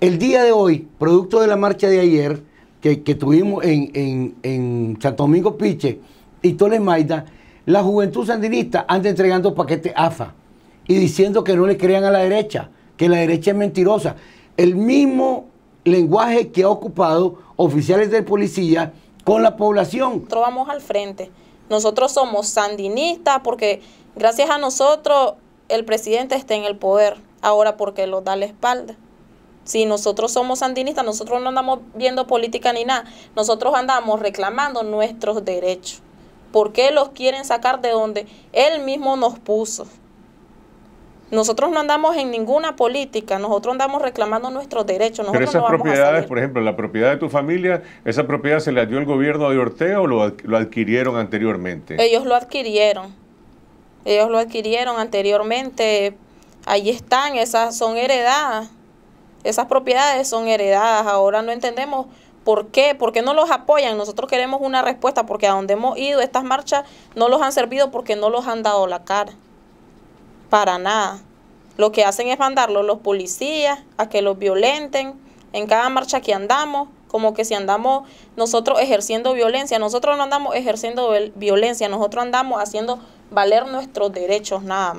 El día de hoy, producto de la marcha de ayer que, tuvimos en, Santo Domingo Piche y Toles la juventud sandinista anda entregando paquetes AFA y diciendo que no le crean a la derecha, que la derecha es mentirosa. El mismo lenguaje que ha ocupado oficiales de policía con la población. Nosotros vamos al frente. Nosotros somos sandinistas porque gracias a nosotros el presidente está en el poder, ahora porque lo da la espalda. Si nosotros somos sandinistas, nosotros no andamos viendo política ni nada, nosotros andamos reclamando nuestros derechos. ¿Por qué los quieren sacar de donde él mismo nos puso? Nosotros no andamos en ninguna política, nosotros andamos reclamando nuestros derechos. Pero esas propiedades, por ejemplo, la propiedad de tu familia, ¿esa propiedad se la dio el gobierno de Ortega o lo, lo adquirieron anteriormente? Ellos lo adquirieron. Ellos lo adquirieron anteriormente. Ahí están, esas son heredadas. Esas propiedades son heredadas. Ahora no entendemos por qué, por qué no los apoyan. Nosotros queremos una respuesta porque a donde hemos ido estas marchas no los han servido porque no los han dado la cara. Para nada. Lo que hacen es mandarlos los policías a que los violenten en cada marcha que andamos como que si andamos nosotros ejerciendo violencia, nosotros no andamos ejerciendo violencia, nosotros andamos haciendo valer nuestros derechos nada más.